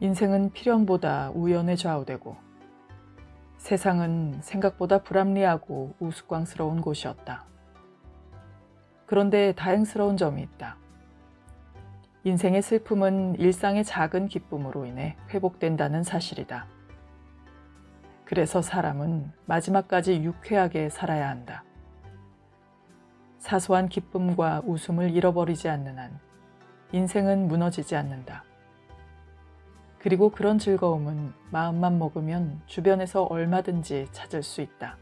인생은 필연보다 우연에 좌우되고 세상은 생각보다 불합리하고 우스꽝스러운 곳이었다. 그런데 다행스러운 점이 있다. 인생의 슬픔은 일상의 작은 기쁨으로 인해 회복된다는 사실이다. 그래서 사람은 마지막까지 유쾌하게 살아야 한다. 사소한 기쁨과 웃음을 잃어버리지 않는 한 인생은 무너지지 않는다. 그리고 그런 즐거움은 마음만 먹으면 주변에서 얼마든지 찾을 수 있다.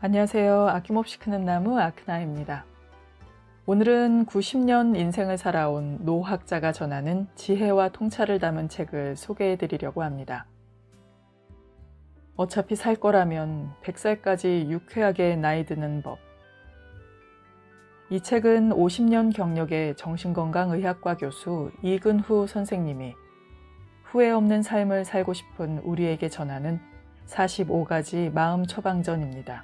안녕하세요. 아낌없이 크는 나무 아크나입니다. 오늘은 90년 인생을 살아온 노학자가 전하는 지혜와 통찰을 담은 책을 소개해 드리려고 합니다. 어차피 살 거라면 100살까지 유쾌하게 나이 드는 법, 이 책은 50년 경력의 정신건강의학과 교수 이근후 선생님이 후회 없는 삶을 살고 싶은 우리에게 전하는 45가지 마음 처방전입니다.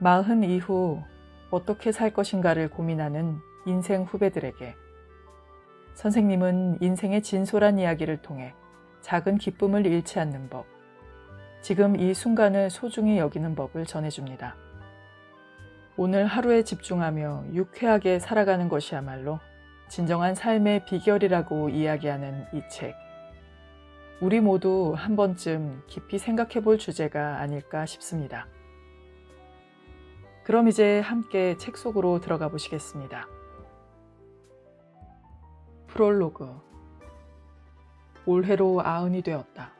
마흔 이후 어떻게 살 것인가를 고민하는 인생 후배들에게 선생님은 인생의 진솔한 이야기를 통해 작은 기쁨을 잃지 않는 법, 지금 이 순간을 소중히 여기는 법을 전해줍니다. 오늘 하루에 집중하며 유쾌하게 살아가는 것이야말로 진정한 삶의 비결이라고 이야기하는 이 책. 우리 모두 한 번쯤 깊이 생각해 볼 주제가 아닐까 싶습니다. 그럼 이제 함께 책 속으로 들어가 보시겠습니다. 프롤로그 올해로 아흔이 되었다.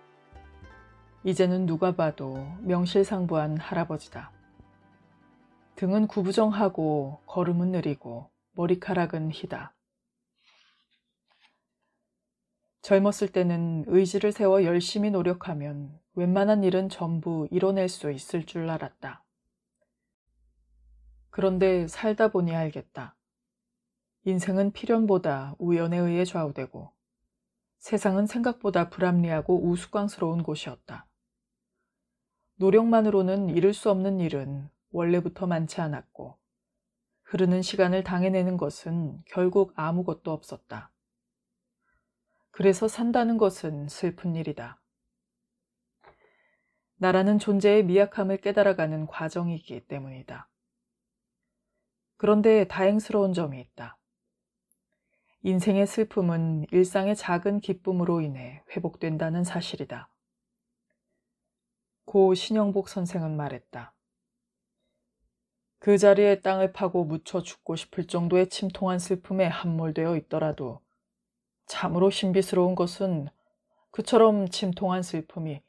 이제는 누가 봐도 명실상부한 할아버지다. 등은 구부정하고 걸음은 느리고 머리카락은 희다. 젊었을 때는 의지를 세워 열심히 노력하면 웬만한 일은 전부 이뤄낼 수 있을 줄 알았다. 그런데 살다 보니 알겠다. 인생은 필연보다 우연에 의해 좌우되고 세상은 생각보다 불합리하고 우스꽝스러운 곳이었다. 노력만으로는 이룰 수 없는 일은 원래부터 많지 않았고 흐르는 시간을 당해내는 것은 결국 아무것도 없었다. 그래서 산다는 것은 슬픈 일이다. 나라는 존재의 미약함을 깨달아가는 과정이기 때문이다. 그런데 다행스러운 점이 있다. 인생의 슬픔은 일상의 작은 기쁨으로 인해 회복된다는 사실이다. 고 신영복 선생은 말했다. 그 자리에 땅을 파고 묻혀 죽고 싶을 정도의 침통한 슬픔에 함몰되어 있더라도 참으로 신비스러운 것은 그처럼 침통한 슬픔이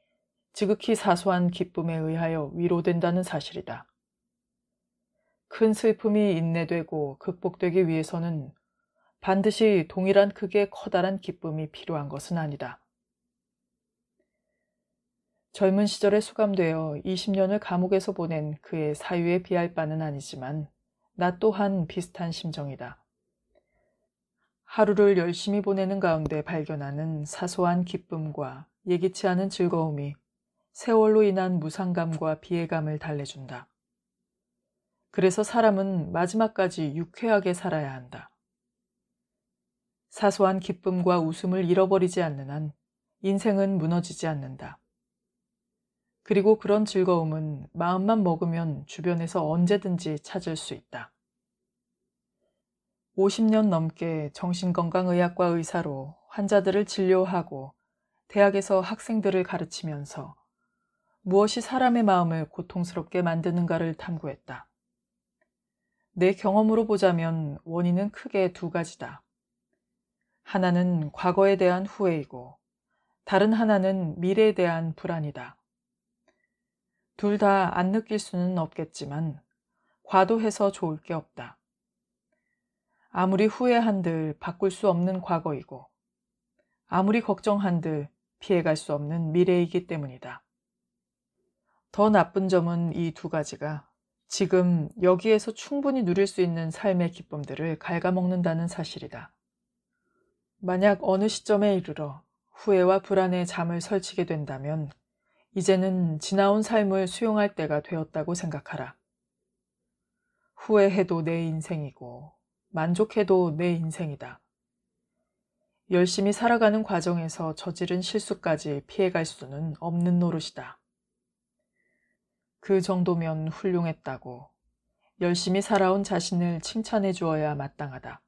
지극히 사소한 기쁨에 의하여 위로된다는 사실이다. 큰 슬픔이 인내되고 극복되기 위해서는 반드시 동일한 크기의 커다란 기쁨이 필요한 것은 아니다. 젊은 시절에 수감되어 20년을 감옥에서 보낸 그의 사유에 비할 바는 아니지만 나 또한 비슷한 심정이다. 하루를 열심히 보내는 가운데 발견하는 사소한 기쁨과 예기치 않은 즐거움이 세월로 인한 무상감과 비애감을 달래준다. 그래서 사람은 마지막까지 유쾌하게 살아야 한다. 사소한 기쁨과 웃음을 잃어버리지 않는 한 인생은 무너지지 않는다. 그리고 그런 즐거움은 마음만 먹으면 주변에서 언제든지 찾을 수 있다. 50년 넘게 정신건강의학과 의사로 환자들을 진료하고 대학에서 학생들을 가르치면서 무엇이 사람의 마음을 고통스럽게 만드는가를 탐구했다. 내 경험으로 보자면 원인은 크게 두 가지다. 하나는 과거에 대한 후회이고, 다른 하나는 미래에 대한 불안이다. 둘다안 느낄 수는 없겠지만 과도해서 좋을 게 없다. 아무리 후회한들 바꿀 수 없는 과거이고 아무리 걱정한들 피해갈 수 없는 미래이기 때문이다. 더 나쁜 점은 이 두 가지가 지금 여기에서 충분히 누릴 수 있는 삶의 기쁨들을 갉아먹는다는 사실이다. 만약 어느 시점에 이르러 후회와 불안에 잠을 설치게 된다면 이제는 지나온 삶을 수용할 때가 되었다고 생각하라. 후회해도 내 인생이고, 만족해도 내 인생이다. 열심히 살아가는 과정에서 저지른 실수까지 피해갈 수는 없는 노릇이다. 그 정도면 훌륭했다고 열심히 살아온 자신을 칭찬해 주어야 마땅하다.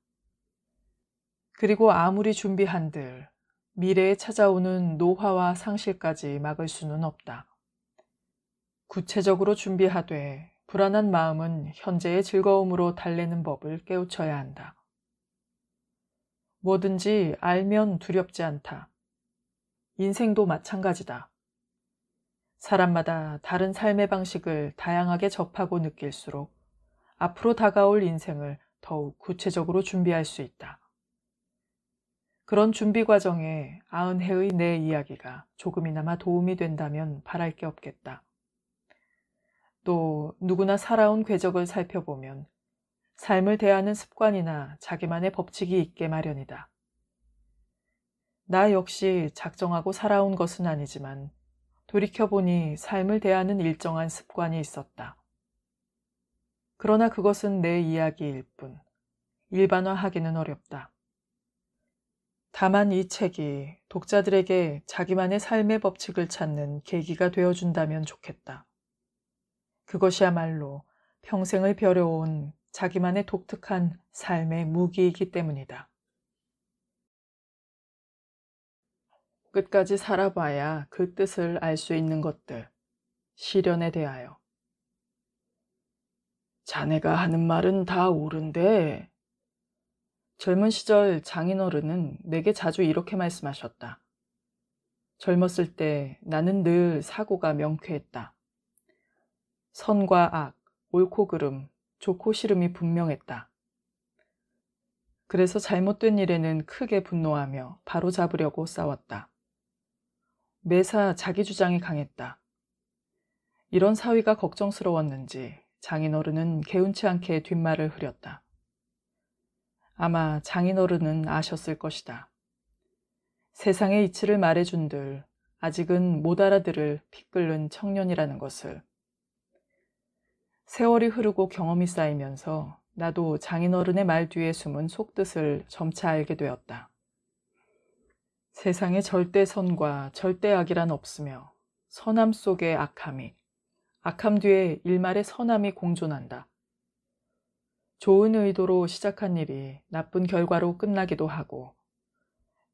그리고 아무리 준비한들 미래에 찾아오는 노화와 상실까지 막을 수는 없다. 구체적으로 준비하되 불안한 마음은 현재의 즐거움으로 달래는 법을 깨우쳐야 한다. 뭐든지 알면 두렵지 않다. 인생도 마찬가지다. 사람마다 다른 삶의 방식을 다양하게 접하고 느낄수록 앞으로 다가올 인생을 더욱 구체적으로 준비할 수 있다. 그런 준비 과정에 아흔해의내 이야기가 조금이나마 도움이 된다면 바랄 게 없겠다. 또 누구나 살아온 궤적을 살펴보면 삶을 대하는 습관이나 자기만의 법칙이 있게 마련이다. 나 역시 작정하고 살아온 것은 아니지만 돌이켜보니 삶을 대하는 일정한 습관이 있었다. 그러나 그것은 내 이야기일 뿐 일반화하기는 어렵다. 다만 이 책이 독자들에게 자기만의 삶의 법칙을 찾는 계기가 되어준다면 좋겠다. 그것이야말로 평생을 벼려온 자기만의 독특한 삶의 무기이기 때문이다. 끝까지 살아봐야 그 뜻을 알 수 있는 것들, 시련에 대하여. 자네가 하는 말은 다 옳은데, 젊은 시절 장인어른은 내게 자주 이렇게 말씀하셨다. 젊었을 때 나는 늘 사고가 명쾌했다. 선과 악, 옳고 그름, 좋고 싫음이 분명했다. 그래서 잘못된 일에는 크게 분노하며 바로 잡으려고 싸웠다. 매사 자기 주장이 강했다. 이런 사위가 걱정스러웠는지 장인어른은 개운치 않게 뒷말을 흐렸다. 아마 장인어른은 아셨을 것이다. 세상의 이치를 말해준들 아직은 못 알아들을 피 끓는 청년이라는 것을. 세월이 흐르고 경험이 쌓이면서 나도 장인어른의 말 뒤에 숨은 속뜻을 점차 알게 되었다. 세상에 절대 선과 절대 악이란 없으며 선함 속에 악함이, 악함 뒤에 일말의 선함이 공존한다. 좋은 의도로 시작한 일이 나쁜 결과로 끝나기도 하고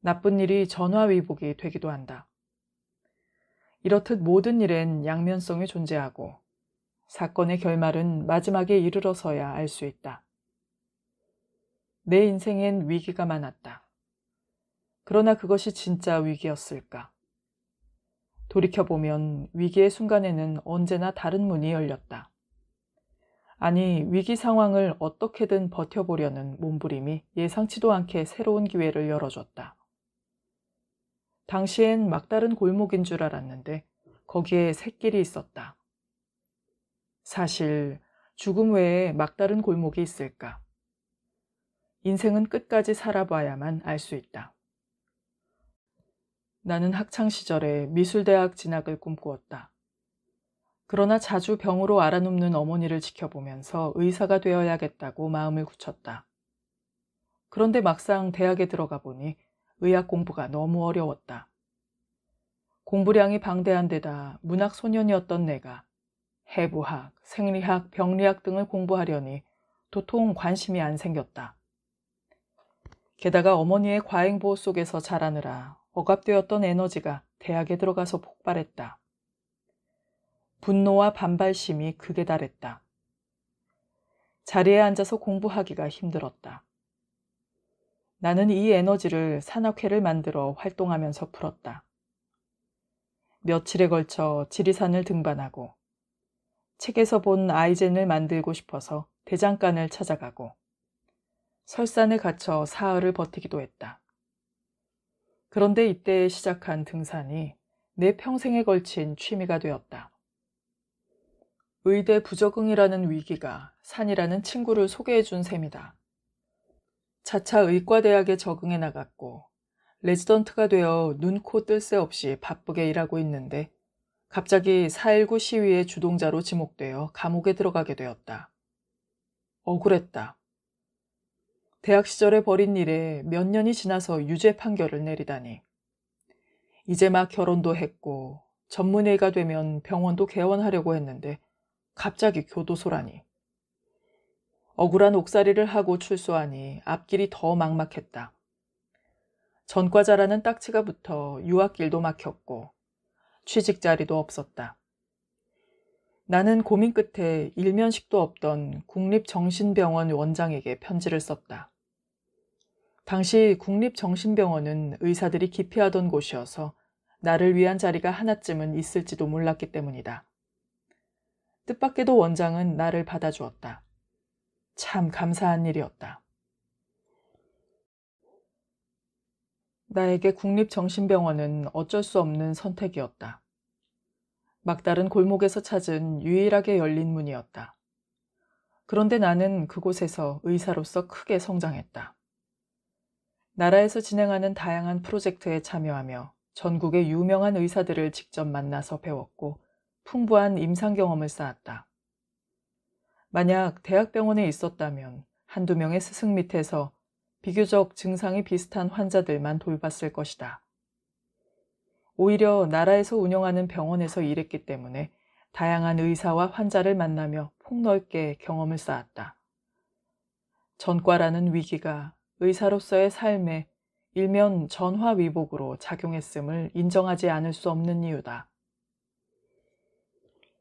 나쁜 일이 전화위복이 되기도 한다. 이렇듯 모든 일엔 양면성이 존재하고 사건의 결말은 마지막에 이르러서야 알 수 있다. 내 인생엔 위기가 많았다. 그러나 그것이 진짜 위기였을까? 돌이켜보면 위기의 순간에는 언제나 다른 문이 열렸다. 아니 위기 상황을 어떻게든 버텨보려는 몸부림이 예상치도 않게 새로운 기회를 열어줬다. 당시엔 막다른 골목인 줄 알았는데 거기에 새길이 있었다. 사실 죽음 외에 막다른 골목이 있을까? 인생은 끝까지 살아봐야만 알 수 있다. 나는 학창시절에 미술대학 진학을 꿈꾸었다. 그러나 자주 병으로 알아눕는 어머니를 지켜보면서 의사가 되어야겠다고 마음을 굳혔다. 그런데 막상 대학에 들어가 보니 의학 공부가 너무 어려웠다. 공부량이 방대한 데다 문학 소년이었던 내가 해부학, 생리학, 병리학 등을 공부하려니 도통 관심이 안 생겼다. 게다가 어머니의 과잉보호 속에서 자라느라 억압되었던 에너지가 대학에 들어가서 폭발했다. 분노와 반발심이 극에 달했다. 자리에 앉아서 공부하기가 힘들었다. 나는 이 에너지를 산악회를 만들어 활동하면서 풀었다. 며칠에 걸쳐 지리산을 등반하고 책에서 본 아이젠을 만들고 싶어서 대장간을 찾아가고 설산에 갇혀 사흘을 버티기도 했다. 그런데 이때 시작한 등산이 내 평생에 걸친 취미가 되었다. 의대 부적응이라는 위기가 산이라는 친구를 소개해 준 셈이다. 차차 의과대학에 적응해 나갔고 레지던트가 되어 눈코 뜰 새 없이 바쁘게 일하고 있는데 갑자기 4.19 시위의 주동자로 지목되어 감옥에 들어가게 되었다. 억울했다. 대학 시절에 벌인 일에 몇 년이 지나서 유죄 판결을 내리다니. 이제 막 결혼도 했고 전문의가 되면 병원도 개원하려고 했는데 갑자기 교도소라니. 억울한 옥살이를 하고 출소하니 앞길이 더 막막했다. 전과자라는 딱지가 붙어 유학길도 막혔고 취직 자리도 없었다. 나는 고민 끝에 일면식도 없던 국립정신병원 원장에게 편지를 썼다. 당시 국립정신병원은 의사들이 기피하던 곳이어서 나를 위한 자리가 하나쯤은 있을지도 몰랐기 때문이다. 뜻밖에도 원장은 나를 받아주었다. 참 감사한 일이었다. 나에게 국립정신병원은 어쩔 수 없는 선택이었다. 막다른 골목에서 찾은 유일하게 열린 문이었다. 그런데 나는 그곳에서 의사로서 크게 성장했다. 나라에서 진행하는 다양한 프로젝트에 참여하며 전국의 유명한 의사들을 직접 만나서 배웠고 풍부한 임상 경험을 쌓았다. 만약 대학병원에 있었다면 한두 명의 스승 밑에서 비교적 증상이 비슷한 환자들만 돌봤을 것이다. 오히려 나라에서 운영하는 병원에서 일했기 때문에 다양한 의사와 환자를 만나며 폭넓게 경험을 쌓았다. 전과라는 위기가 의사로서의 삶에 일면 전화위복으로 작용했음을 인정하지 않을 수 없는 이유다.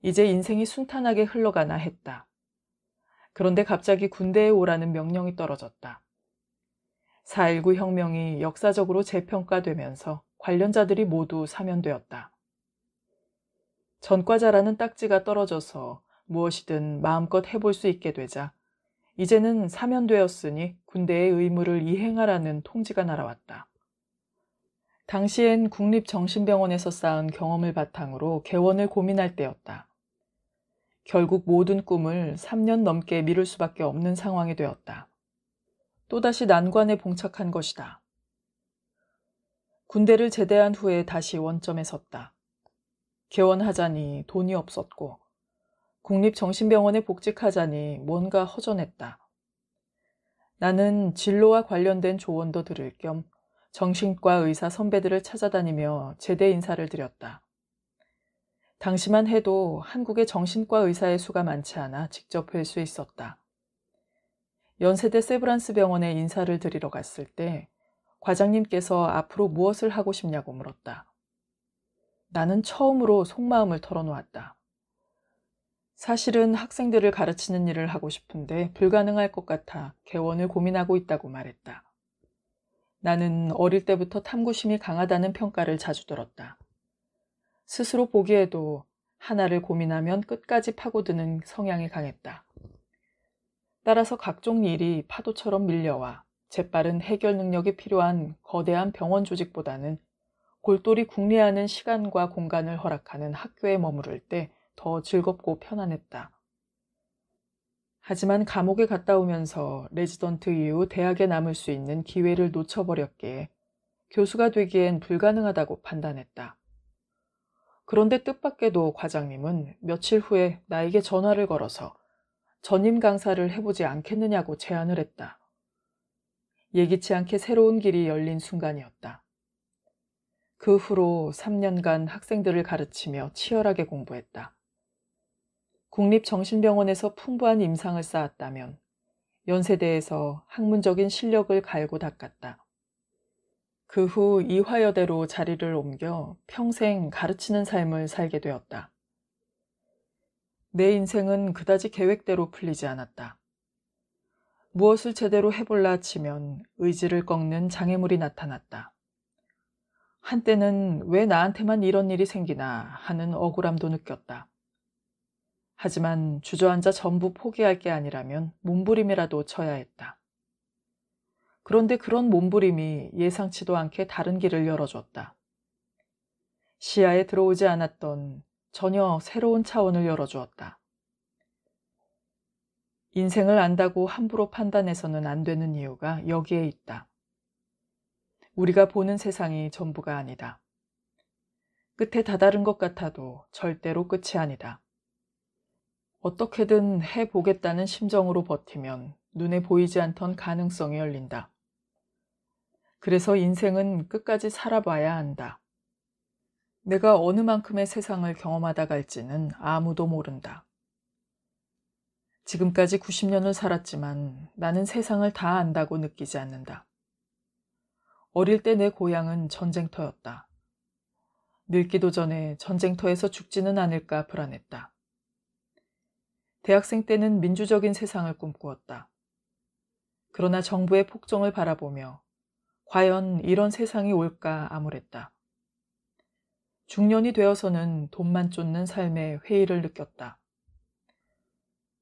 이제 인생이 순탄하게 흘러가나 했다. 그런데 갑자기 군대에 오라는 명령이 떨어졌다. 4.19 혁명이 역사적으로 재평가되면서 관련자들이 모두 사면되었다. 전과자라는 딱지가 떨어져서 무엇이든 마음껏 해볼 수 있게 되자 이제는 사면되었으니 군대의 의무를 이행하라는 통지가 날아왔다. 당시엔 국립정신병원에서 쌓은 경험을 바탕으로 개원을 고민할 때였다. 결국 모든 꿈을 3년 넘게 미룰 수밖에 없는 상황이 되었다. 또다시 난관에 봉착한 것이다. 군대를 제대한 후에 다시 원점에 섰다. 개원하자니 돈이 없었고, 국립정신병원에 복직하자니 뭔가 허전했다. 나는 진로와 관련된 조언도 들을 겸 정신과 의사 선배들을 찾아다니며 제대 인사를 드렸다. 당시만 해도 한국의 정신과 의사의 수가 많지 않아 직접 뵐 수 있었다. 연세대 세브란스 병원에 인사를 드리러 갔을 때 과장님께서 앞으로 무엇을 하고 싶냐고 물었다. 나는 처음으로 속마음을 털어놓았다. 사실은 학생들을 가르치는 일을 하고 싶은데 불가능할 것 같아 개원을 고민하고 있다고 말했다. 나는 어릴 때부터 탐구심이 강하다는 평가를 자주 들었다. 스스로 보기에도 하나를 고민하면 끝까지 파고드는 성향이 강했다. 따라서 각종 일이 파도처럼 밀려와 재빠른 해결 능력이 필요한 거대한 병원 조직보다는 골똘히 국리하는 시간과 공간을 허락하는 학교에 머무를 때 더 즐겁고 편안했다. 하지만 감옥에 갔다 오면서 레지던트 이후 대학에 남을 수 있는 기회를 놓쳐버렸기에 교수가 되기엔 불가능하다고 판단했다. 그런데 뜻밖에도 과장님은 며칠 후에 나에게 전화를 걸어서 전임 강사를 해보지 않겠느냐고 제안을 했다. 예기치 않게 새로운 길이 열린 순간이었다. 그 후로 3년간 학생들을 가르치며 치열하게 공부했다. 국립정신병원에서 풍부한 임상을 쌓았다면 연세대에서 학문적인 실력을 갈고 닦았다. 그후 이화여대로 자리를 옮겨 평생 가르치는 삶을 살게 되었다. 내 인생은 그다지 계획대로 풀리지 않았다. 무엇을 제대로 해볼라 치면 의지를 꺾는 장애물이 나타났다. 한때는 왜 나한테만 이런 일이 생기나 하는 억울함도 느꼈다. 하지만 주저앉아 전부 포기할 게 아니라면 몸부림이라도 쳐야 했다. 그런데 그런 몸부림이 예상치도 않게 다른 길을 열어줬다. 시야에 들어오지 않았던 전혀 새로운 차원을 열어주었다. 인생을 안다고 함부로 판단해서는 안 되는 이유가 여기에 있다. 우리가 보는 세상이 전부가 아니다. 끝에 다다른 것 같아도 절대로 끝이 아니다. 어떻게든 해보겠다는 심정으로 버티면 눈에 보이지 않던 가능성이 열린다. 그래서 인생은 끝까지 살아봐야 한다. 내가 어느 만큼의 세상을 경험하다 갈지는 아무도 모른다. 지금까지 90년을 살았지만 나는 세상을 다 안다고 느끼지 않는다. 어릴 때 내 고향은 전쟁터였다. 늙기도 전에 전쟁터에서 죽지는 않을까 불안했다. 대학생 때는 민주적인 세상을 꿈꾸었다. 그러나 정부의 폭정을 바라보며 과연 이런 세상이 올까 암울했다. 중년이 되어서는 돈만 쫓는 삶의 회의를 느꼈다.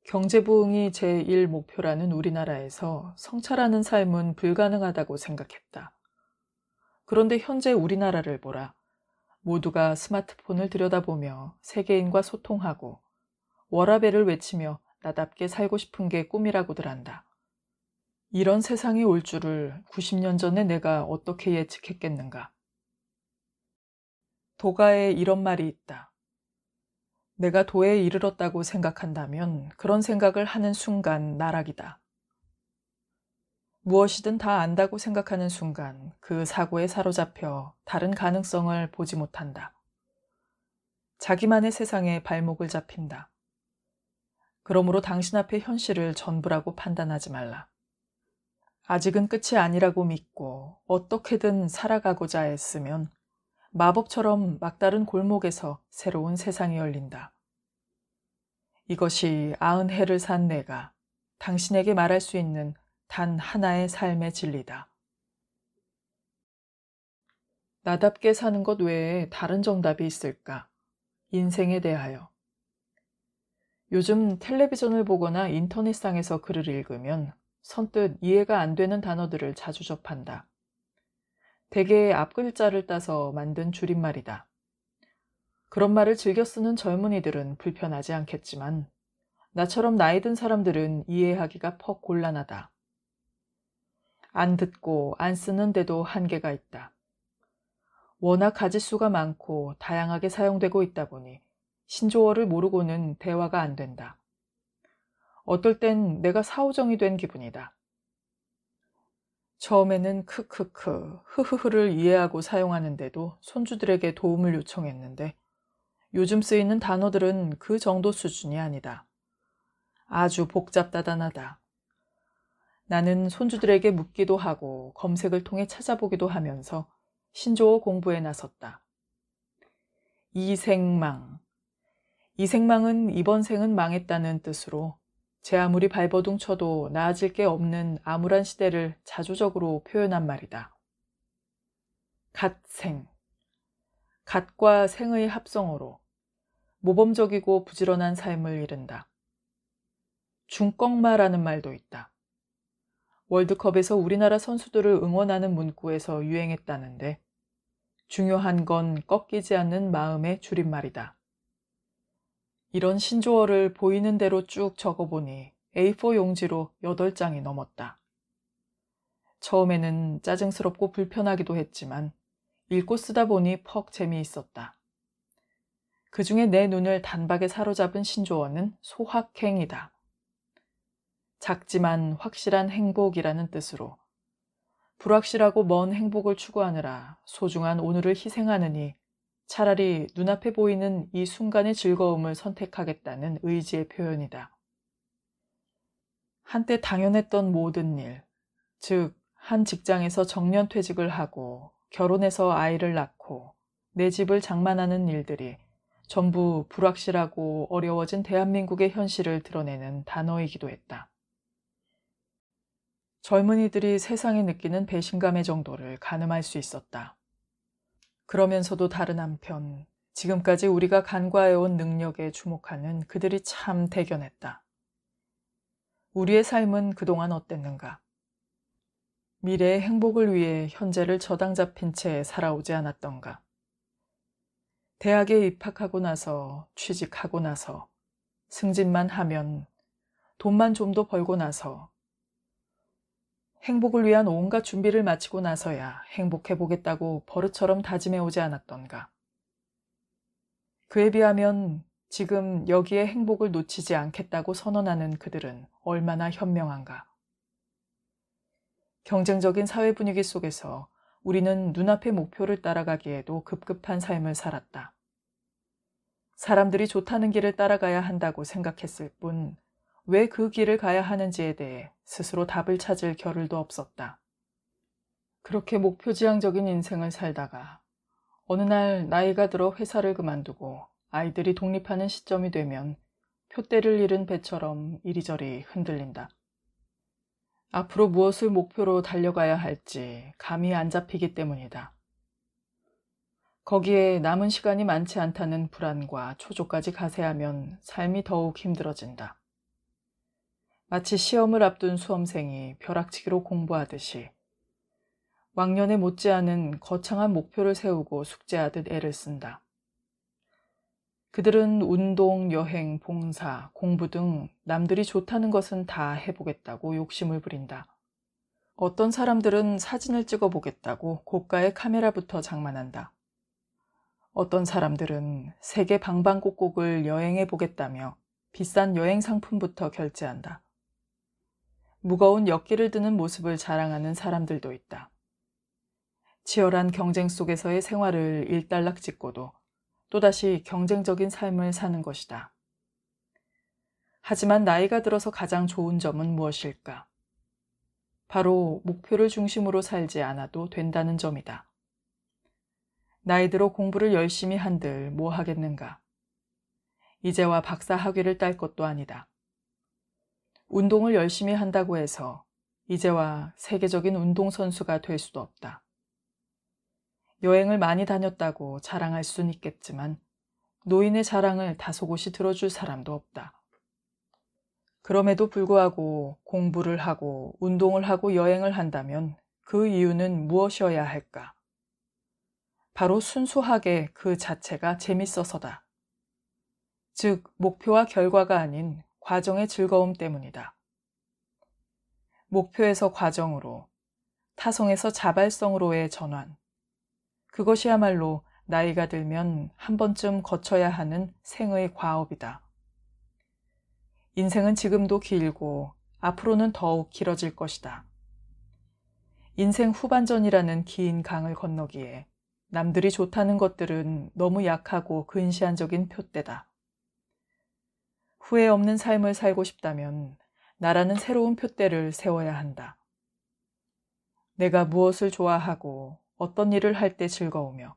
경제부흥이 제1 목표라는 우리나라에서 성찰하는 삶은 불가능하다고 생각했다. 그런데 현재 우리나라를 보라. 모두가 스마트폰을 들여다보며 세계인과 소통하고 워라벨을 외치며 나답게 살고 싶은 게 꿈이라고들 한다. 이런 세상이 올 줄을 90년 전에 내가 어떻게 예측했겠는가. 도가에 이런 말이 있다. 내가 도에 이르렀다고 생각한다면 그런 생각을 하는 순간 나락이다. 무엇이든 다 안다고 생각하는 순간 그 사고에 사로잡혀 다른 가능성을 보지 못한다. 자기만의 세상에 발목을 잡힌다. 그러므로 당신 앞에 현실을 전부라고 판단하지 말라. 아직은 끝이 아니라고 믿고 어떻게든 살아가고자 했으면 마법처럼 막다른 골목에서 새로운 세상이 열린다. 이것이 아흔 해를 산 내가 당신에게 말할 수 있는 단 하나의 삶의 진리다. 나답게 사는 것 외에 다른 정답이 있을까? 인생에 대하여. 요즘 텔레비전을 보거나 인터넷상에서 글을 읽으면 선뜻 이해가 안 되는 단어들을 자주 접한다. 대개 앞글자를 따서 만든 줄임말이다. 그런 말을 즐겨 쓰는 젊은이들은 불편하지 않겠지만, 나처럼 나이 든 사람들은 이해하기가 퍽 곤란하다. 안 듣고 안 쓰는데도 한계가 있다. 워낙 가지수가 많고 다양하게 사용되고 있다 보니 신조어를 모르고는 대화가 안 된다. 어떨 땐 내가 사오정이 된 기분이다. 처음에는 크크크, 흐흐흐를 이해하고 사용하는데도 손주들에게 도움을 요청했는데 요즘 쓰이는 단어들은 그 정도 수준이 아니다. 아주 복잡다단하다. 나는 손주들에게 묻기도 하고 검색을 통해 찾아보기도 하면서 신조어 공부에 나섰다. 이생망. 이생망은 이번 생은 망했다는 뜻으로 제 아무리 발버둥 쳐도 나아질 게 없는 암울한 시대를 자조적으로 표현한 말이다. 갓생. 갓과 생의 합성어로 모범적이고 부지런한 삶을 이른다. 중껑마라는 말도 있다. 월드컵에서 우리나라 선수들을 응원하는 문구에서 유행했다는데 중요한 건 꺾이지 않는 마음의 줄임말이다. 이런 신조어를 보이는 대로 쭉 적어보니 A4 용지로 8장이 넘었다. 처음에는 짜증스럽고 불편하기도 했지만 읽고 쓰다 보니 퍽 재미있었다. 그 중에 내 눈을 단박에 사로잡은 신조어는 소확행이다. 작지만 확실한 행복이라는 뜻으로 불확실하고 먼 행복을 추구하느라 소중한 오늘을 희생하느니 차라리 눈앞에 보이는 이 순간의 즐거움을 선택하겠다는 의지의 표현이다. 한때 당연했던 모든 일, 즉, 한 직장에서 정년 퇴직을 하고, 결혼해서 아이를 낳고, 내 집을 장만하는 일들이 전부 불확실하고 어려워진 대한민국의 현실을 드러내는 단어이기도 했다. 젊은이들이 세상에 느끼는 배신감의 정도를 가늠할 수 있었다. 그러면서도 다른 한편 지금까지 우리가 간과해온 능력에 주목하는 그들이 참 대견했다. 우리의 삶은 그동안 어땠는가? 미래의 행복을 위해 현재를 저당 잡힌 채 살아오지 않았던가? 대학에 입학하고 나서, 취직하고 나서, 승진만 하면, 돈만 좀 더 벌고 나서, 행복을 위한 온갖 준비를 마치고 나서야 행복해 보겠다고 버릇처럼 다짐해 오지 않았던가. 그에 비하면 지금 여기에 행복을 놓치지 않겠다고 선언하는 그들은 얼마나 현명한가. 경쟁적인 사회 분위기 속에서 우리는 눈앞의 목표를 따라가기에도 급급한 삶을 살았다. 사람들이 좋다는 길을 따라가야 한다고 생각했을 뿐 왜그 길을 가야 하는지에 대해 스스로 답을 찾을 겨를도 없었다. 그렇게 목표지향적인 인생을 살다가 어느 날 나이가 들어 회사를 그만두고 아이들이 독립하는 시점이 되면 표대를 잃은 배처럼 이리저리 흔들린다. 앞으로 무엇을 목표로 달려가야 할지 감이 안 잡히기 때문이다. 거기에 남은 시간이 많지 않다는 불안과 초조까지 가세하면 삶이 더욱 힘들어진다. 마치 시험을 앞둔 수험생이 벼락치기로 공부하듯이 왕년에 못지않은 거창한 목표를 세우고 숙제하듯 애를 쓴다. 그들은 운동, 여행, 봉사, 공부 등 남들이 좋다는 것은 다 해보겠다고 욕심을 부린다. 어떤 사람들은 사진을 찍어보겠다고 고가의 카메라부터 장만한다. 어떤 사람들은 세계 방방곡곡을 여행해보겠다며 비싼 여행 상품부터 결제한다. 무거운 역기를 드는 모습을 자랑하는 사람들도 있다. 치열한 경쟁 속에서의 생활을 일단락 짓고도 또다시 경쟁적인 삶을 사는 것이다. 하지만 나이가 들어서 가장 좋은 점은 무엇일까? 바로 목표를 중심으로 살지 않아도 된다는 점이다. 나이 들어 공부를 열심히 한들 뭐 하겠는가? 이제와 박사 학위를 딸 것도 아니다. 운동을 열심히 한다고 해서 이제와 세계적인 운동선수가 될 수도 없다. 여행을 많이 다녔다고 자랑할 순 있겠지만 노인의 자랑을 다소곳이 들어줄 사람도 없다. 그럼에도 불구하고 공부를 하고 운동을 하고 여행을 한다면 그 이유는 무엇이어야 할까? 바로 순수하게 그 자체가 재밌어서다. 즉, 목표와 결과가 아닌 과정의 즐거움 때문이다. 목표에서 과정으로, 타성에서 자발성으로의 전환. 그것이야말로 나이가 들면 한 번쯤 거쳐야 하는 생의 과업이다. 인생은 지금도 길고 앞으로는 더욱 길어질 것이다. 인생 후반전이라는 긴 강을 건너기에 남들이 좋다는 것들은 너무 약하고 근시안적인 표대다. 후회 없는 삶을 살고 싶다면 나라는 새로운 표대를 세워야 한다. 내가 무엇을 좋아하고 어떤 일을 할 때 즐거우며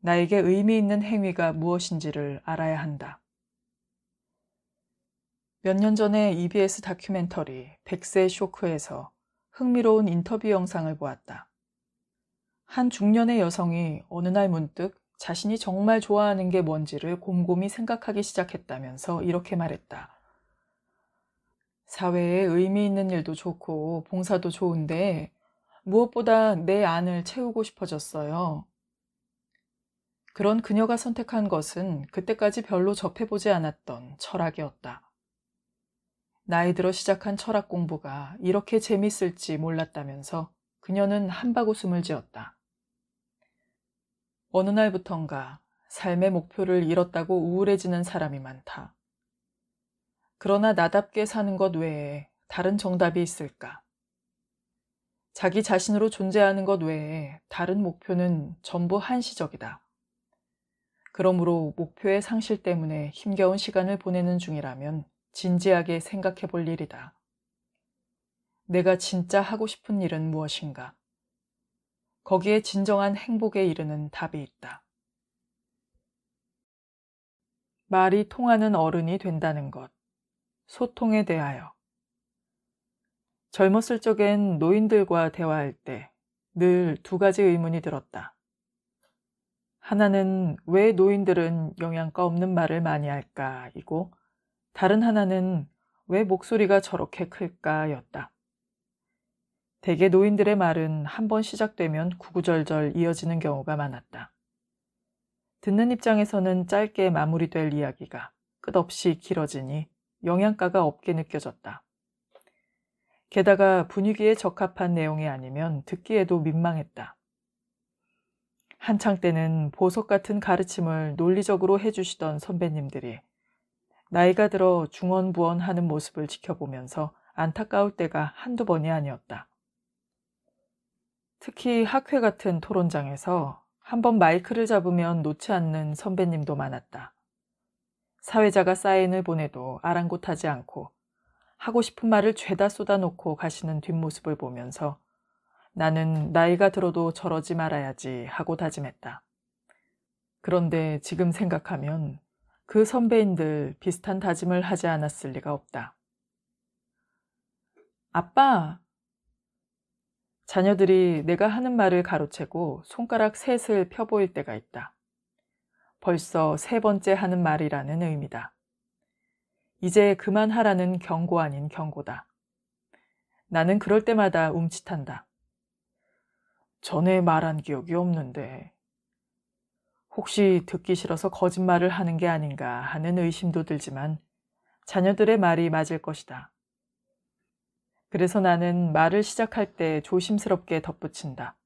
나에게 의미 있는 행위가 무엇인지를 알아야 한다. 몇 년 전에 EBS 다큐멘터리 백세 쇼크에서 흥미로운 인터뷰 영상을 보았다. 한 중년의 여성이 어느 날 문득 자신이 정말 좋아하는 게 뭔지를 곰곰이 생각하기 시작했다면서 이렇게 말했다. 사회에 의미 있는 일도 좋고 봉사도 좋은데 무엇보다 내 안을 채우고 싶어졌어요. 그런 그녀가 선택한 것은 그때까지 별로 접해보지 않았던 철학이었다. 나이 들어 시작한 철학 공부가 이렇게 재밌을지 몰랐다면서 그녀는 한바구음을 지었다. 어느 날부턴가 삶의 목표를 잃었다고 우울해지는 사람이 많다. 그러나 나답게 사는 것 외에 다른 정답이 있을까? 자기 자신으로 존재하는 것 외에 다른 목표는 전부 한시적이다. 그러므로 목표의 상실 때문에 힘겨운 시간을 보내는 중이라면 진지하게 생각해 볼 일이다. 내가 진짜 하고 싶은 일은 무엇인가? 거기에 진정한 행복에 이르는 답이 있다. 말이 통하는 어른이 된다는 것. 소통에 대하여. 젊었을 적엔 노인들과 대화할 때 늘 두 가지 의문이 들었다. 하나는 왜 노인들은 영양가 없는 말을 많이 할까? 이고, 다른 하나는 왜 목소리가 저렇게 클까? 였다. 대개 노인들의 말은 한 번 시작되면 구구절절 이어지는 경우가 많았다. 듣는 입장에서는 짧게 마무리될 이야기가 끝없이 길어지니 영양가가 없게 느껴졌다. 게다가 분위기에 적합한 내용이 아니면 듣기에도 민망했다. 한창 때는 보석 같은 가르침을 논리적으로 해주시던 선배님들이 나이가 들어 중언부언 하는 모습을 지켜보면서 안타까울 때가 한두 번이 아니었다. 특히 학회 같은 토론장에서 한번 마이크를 잡으면 놓지 않는 선배님도 많았다. 사회자가 사인을 보내도 아랑곳하지 않고 하고 싶은 말을 죄다 쏟아놓고 가시는 뒷모습을 보면서 나는 나이가 들어도 저러지 말아야지 하고 다짐했다. 그런데 지금 생각하면 그 선배인들 비슷한 다짐을 하지 않았을 리가 없다. 아빠, 자녀들이 내가 하는 말을 가로채고 손가락 셋을 펴보일 때가 있다. 벌써 세 번째 하는 말이라는 의미다. 이제 그만하라는 경고 아닌 경고다. 나는 그럴 때마다 움칫한다 전에 말한 기억이 없는데. 혹시 듣기 싫어서 거짓말을 하는 게 아닌가 하는 의심도 들지만 자녀들의 말이 맞을 것이다. 그래서 나는 말을 시작할 때 조심스럽게 덧붙인다.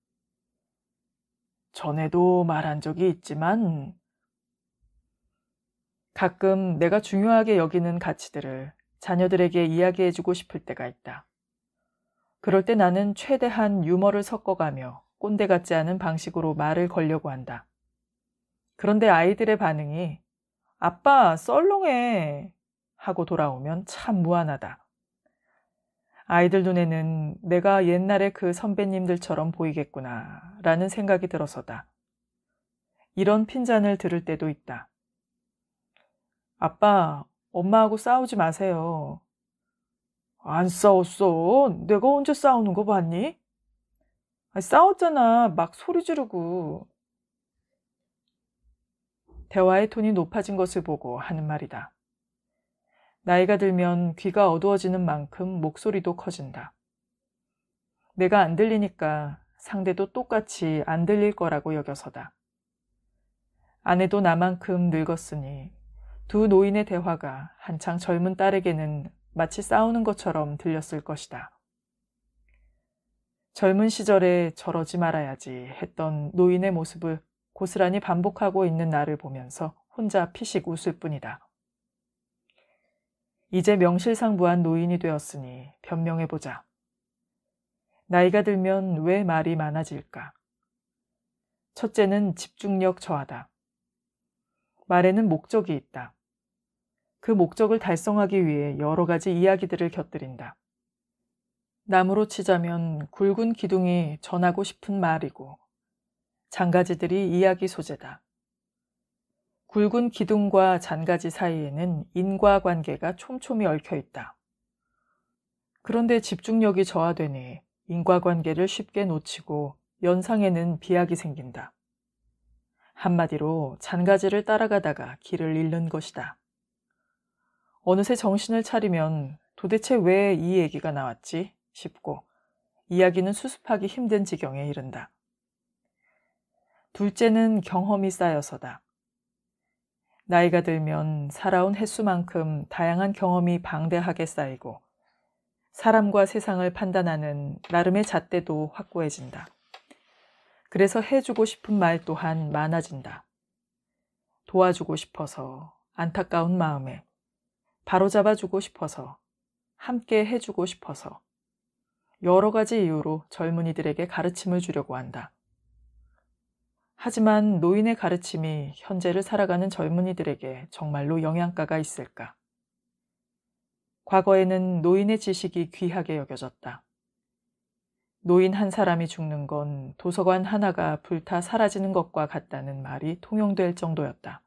전에도 말한 적이 있지만 가끔 내가 중요하게 여기는 가치들을 자녀들에게 이야기해주고 싶을 때가 있다. 그럴 때 나는 최대한 유머를 섞어가며 꼰대 같지 않은 방식으로 말을 걸려고 한다. 그런데 아이들의 반응이 아빠 썰렁해 하고 돌아오면 참무한하다 아이들 눈에는 내가 옛날에 그 선배님들처럼 보이겠구나 라는 생각이 들어서다. 이런 핀잔을 들을 때도 있다. 아빠, 엄마하고 싸우지 마세요. 안 싸웠어. 내가 언제 싸우는 거 봤니? 아니, 싸웠잖아. 막 소리 지르고. 대화의 톤이 높아진 것을 보고 하는 말이다. 나이가 들면 귀가 어두워지는 만큼 목소리도 커진다. 내가 안 들리니까 상대도 똑같이 안 들릴 거라고 여겨서다. 아내도 나만큼 늙었으니 두 노인의 대화가 한창 젊은 딸에게는 마치 싸우는 것처럼 들렸을 것이다. 젊은 시절에 저러지 말아야지 했던 노인의 모습을 고스란히 반복하고 있는 나를 보면서 혼자 피식 웃을 뿐이다. 이제 명실상부한 노인이 되었으니 변명해보자. 나이가 들면 왜 말이 많아질까? 첫째는 집중력 저하다. 말에는 목적이 있다. 그 목적을 달성하기 위해 여러 가지 이야기들을 곁들인다. 나무로 치자면 굵은 기둥이 전하고 싶은 말이고, 장가지들이 이야기 소재다. 굵은 기둥과 잔가지 사이에는 인과관계가 촘촘히 얽혀 있다. 그런데 집중력이 저하되니 인과관계를 쉽게 놓치고 연상에는 비약이 생긴다. 한마디로 잔가지를 따라가다가 길을 잃는 것이다. 어느새 정신을 차리면 도대체 왜 이 얘기가 나왔지 싶고 이야기는 수습하기 힘든 지경에 이른다. 둘째는 경험이 쌓여서다. 나이가 들면 살아온 횟수만큼 다양한 경험이 방대하게 쌓이고 사람과 세상을 판단하는 나름의 잣대도 확고해진다. 그래서 해주고 싶은 말 또한 많아진다. 도와주고 싶어서 안타까운 마음에 바로잡아주고 싶어서 함께 해주고 싶어서 여러 가지 이유로 젊은이들에게 가르침을 주려고 한다. 하지만 노인의 가르침이 현재를 살아가는 젊은이들에게 정말로 영향가가 있을까? 과거에는 노인의 지식이 귀하게 여겨졌다. 노인 한 사람이 죽는 건 도서관 하나가 불타 사라지는 것과 같다는 말이 통용될 정도였다.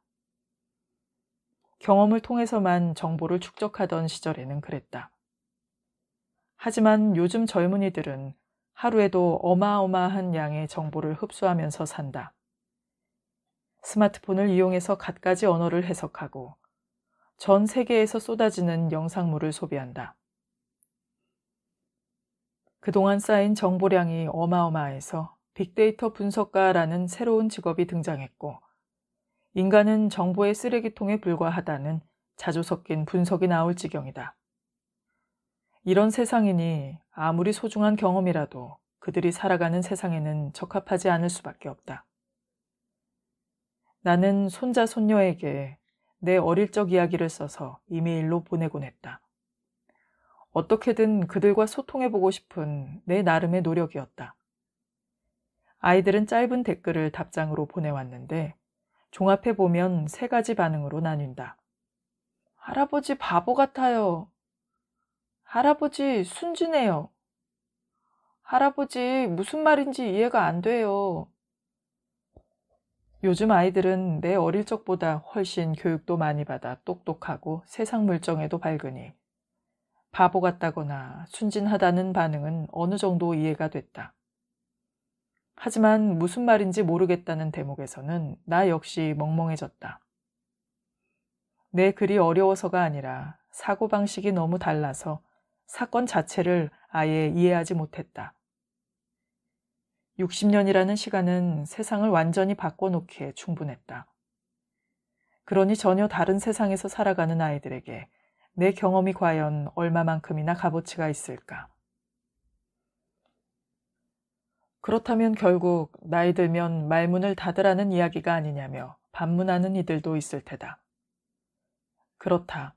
경험을 통해서만 정보를 축적하던 시절에는 그랬다. 하지만 요즘 젊은이들은 하루에도 어마어마한 양의 정보를 흡수하면서 산다. 스마트폰을 이용해서 갖가지 언어를 해석하고 전 세계에서 쏟아지는 영상물을 소비한다. 그동안 쌓인 정보량이 어마어마해서 빅데이터 분석가라는 새로운 직업이 등장했고, 인간은 정보의 쓰레기통에 불과하다는 자주 섞인 분석이 나올 지경이다. 이런 세상이니 아무리 소중한 경험이라도 그들이 살아가는 세상에는 적합하지 않을 수밖에 없다. 나는 손자 손녀에게 내 어릴 적 이야기를 써서 이메일로 보내곤 했다. 어떻게든 그들과 소통해보고 싶은 내 나름의 노력이었다. 아이들은 짧은 댓글을 답장으로 보내왔는데 종합해보면 세 가지 반응으로 나뉜다. 할아버지 바보 같아요. 할아버지 순진해요. 할아버지 무슨 말인지 이해가 안 돼요. 요즘 아이들은 내 어릴 적보다 훨씬 교육도 많이 받아 똑똑하고 세상 물정에도 밝으니 바보 같다거나 순진하다는 반응은 어느 정도 이해가 됐다. 하지만 무슨 말인지 모르겠다는 대목에서는 나 역시 멍멍해졌다. 내 글이 어려워서가 아니라 사고방식이 너무 달라서 사건 자체를 아예 이해하지 못했다. 60년이라는 시간은 세상을 완전히 바꿔놓기에 충분했다. 그러니 전혀 다른 세상에서 살아가는 아이들에게 내 경험이 과연 얼마만큼이나 값어치가 있을까? 그렇다면 결국 나이 들면 말문을 닫으라는 이야기가 아니냐며 반문하는 이들도 있을 테다. 그렇다.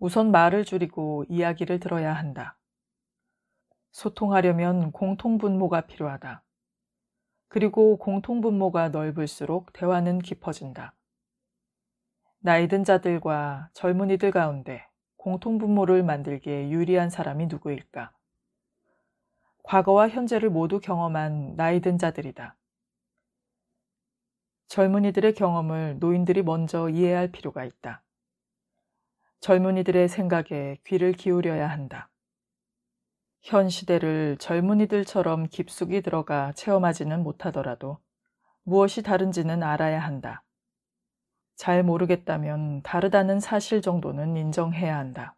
우선 말을 줄이고 이야기를 들어야 한다. 소통하려면 공통분모가 필요하다. 그리고 공통분모가 넓을수록 대화는 깊어진다. 나이 든 자들과 젊은이들 가운데 공통분모를 만들기에 유리한 사람이 누구일까? 과거와 현재를 모두 경험한 나이 든 자들이다. 젊은이들의 경험을 노인들이 먼저 이해할 필요가 있다. 젊은이들의 생각에 귀를 기울여야 한다. 현 시대를 젊은이들처럼 깊숙이 들어가 체험하지는 못하더라도 무엇이 다른지는 알아야 한다. 잘 모르겠다면 다르다는 사실 정도는 인정해야 한다.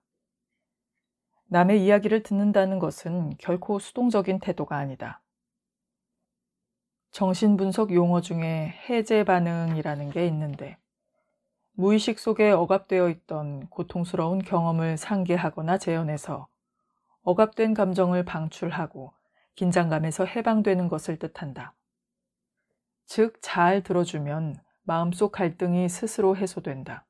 남의 이야기를 듣는다는 것은 결코 수동적인 태도가 아니다. 정신분석 용어 중에 해제 반응이라는 게 있는데, 무의식 속에 억압되어 있던 고통스러운 경험을 상기하거나 재현해서 억압된 감정을 방출하고 긴장감에서 해방되는 것을 뜻한다. 즉, 잘 들어주면 마음속 갈등이 스스로 해소된다.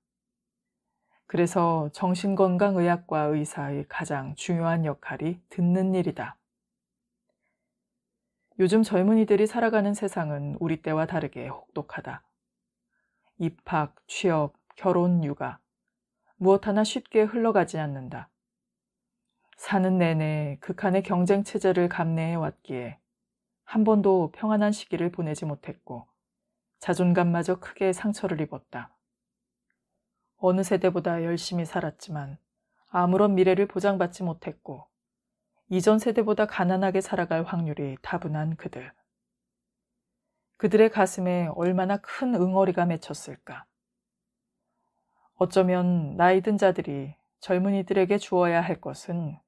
그래서 정신건강의학과 의사의 가장 중요한 역할이 듣는 일이다. 요즘 젊은이들이 살아가는 세상은 우리 때와 다르게 혹독하다. 입학, 취업, 결혼, 육아. 무엇 하나 쉽게 흘러가지 않는다. 사는 내내 극한의 그 경쟁 체제를 감내해 왔기에 한 번도 평안한 시기를 보내지 못했고 자존감마저 크게 상처를 입었다. 어느 세대보다 열심히 살았지만 아무런 미래를 보장받지 못했고 이전 세대보다 가난하게 살아갈 확률이 다분한 그들. 그들의 가슴에 얼마나 큰 응어리가 맺혔을까. 어쩌면 나이 든 자들이 젊은이들에게 주어야 할 것은